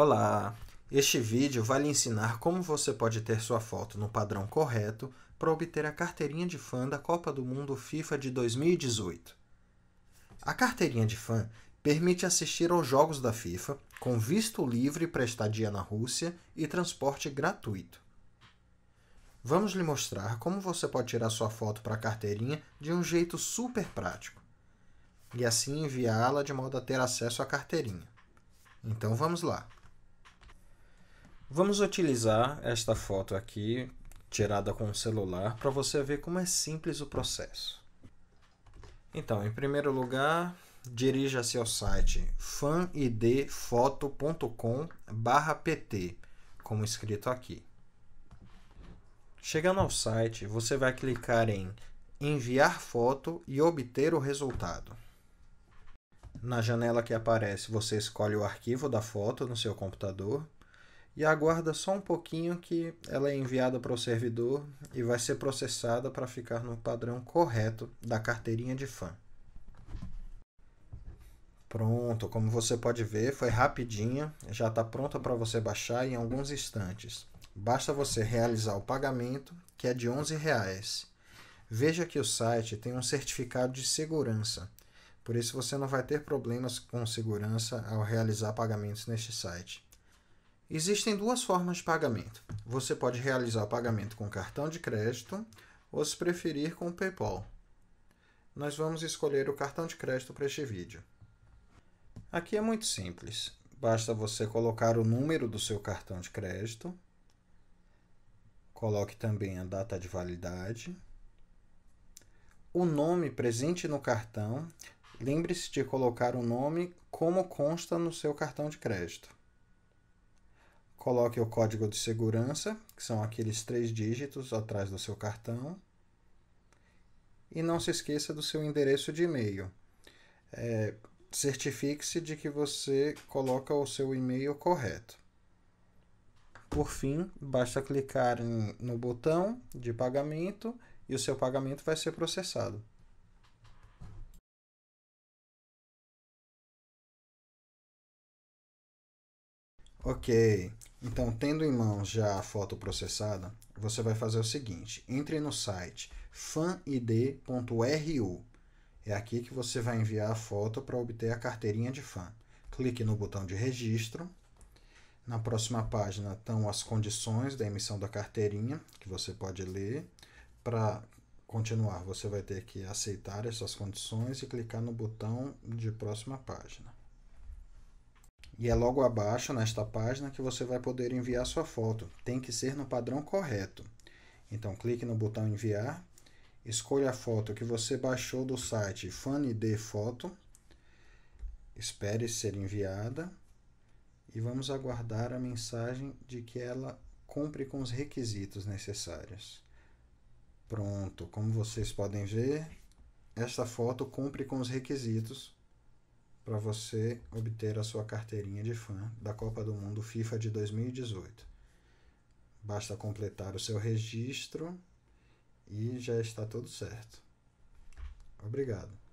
Olá! Este vídeo vai lhe ensinar como você pode ter sua foto no padrão correto para obter a carteirinha de fã da Copa do Mundo FIFA de 2018. A carteirinha de fã permite assistir aos jogos da FIFA com visto livre para estadia na Rússia e transporte gratuito. Vamos lhe mostrar como você pode tirar sua foto para a carteirinha de um jeito super prático e assim enviá-la de modo a ter acesso à carteirinha. Então vamos lá. Vamos utilizar esta foto aqui, tirada com o celular, para você ver como é simples o processo. Então, em primeiro lugar, dirija-se ao site fanidfoto.com/pt, como escrito aqui. Chegando ao site, você vai clicar em enviar foto e obter o resultado. Na janela que aparece, você escolhe o arquivo da foto no seu computador e aguarda só um pouquinho que ela é enviada para o servidor e vai ser processada para ficar no padrão correto da carteirinha de fã. Pronto, como você pode ver, foi rapidinha, já está pronta para você baixar em alguns instantes. Basta você realizar o pagamento, que é de R$ Reais. Veja que o site tem um certificado de segurança, por isso você não vai ter problemas com segurança ao realizar pagamentos neste site. Existem duas formas de pagamento. Você pode realizar o pagamento com cartão de crédito ou, se preferir, com o PayPal. Nós vamos escolher o cartão de crédito para este vídeo. Aqui é muito simples. Basta você colocar o número do seu cartão de crédito, coloque também a data de validade, o nome presente no cartão. Lembre-se de colocar o nome como consta no seu cartão de crédito Coloque o código de segurança, que são aqueles três dígitos atrás do seu cartão. E não se esqueça do seu endereço de e-mail. É, Certifique-se de que você coloca o seu e-mail correto. Por fim, basta clicar em, no botão de pagamento e o seu pagamento vai ser processado. Ok. Então, tendo em mão já a foto processada, você vai fazer o seguinte: entre no site fanid.ru. É aqui que você vai enviar a foto para obter a carteirinha de fã. Clique no botão de registro. Na próxima página estão as condições da emissão da carteirinha, que você pode ler. Para continuar, você vai ter que aceitar essas condições e clicar no botão de próxima página. E é logo abaixo, nesta página, que você vai poder enviar sua foto. Tem que ser no padrão correto. Então, clique no botão enviar, escolha a foto que você baixou do site FanID Foto, espere ser enviada e vamos aguardar a mensagem de que ela cumpre com os requisitos necessários. Pronto, como vocês podem ver, esta foto cumpre com os requisitos para você obter a sua carteirinha de fã da Copa do Mundo FIFA de 2018. Basta completar o seu registro e já está tudo certo. Obrigado.